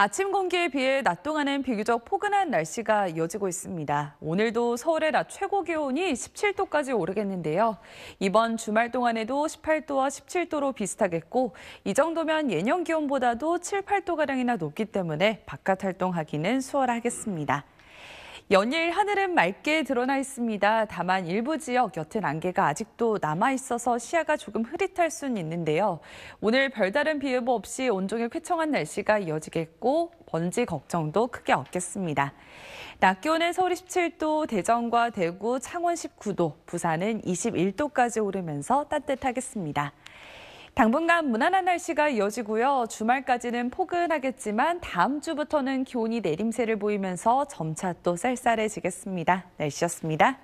아침 공기에 비해 낮 동안은 비교적 포근한 날씨가 이어지고 있습니다. 오늘도 서울의 낮 최고 기온이 17도까지 오르겠는데요. 이번 주말 동안에도 18도와 17도로 비슷하겠고 이 정도면 예년 기온보다도 7, 8도가량이나 높기 때문에 바깥 활동하기는 수월하겠습니다. 연일 하늘은 맑게 드러나 있습니다. 다만 일부 지역 옅은 안개가 아직도 남아 있어서 시야가 조금 흐릿할 수는 있는데요. 오늘 별다른 비 예보 없이 온종일 쾌청한 날씨가 이어지겠고 번지 걱정도 크게 없겠습니다. 낮 기온은 서울이 17도, 대전과 대구, 창원 19도, 부산은 21도까지 오르면서 따뜻하겠습니다. 당분간 무난한 날씨가 이어지고요. 주말까지는 포근하겠지만 다음 주부터는 기온이 내림세를 보이면서 점차 또 쌀쌀해지겠습니다. 날씨였습니다.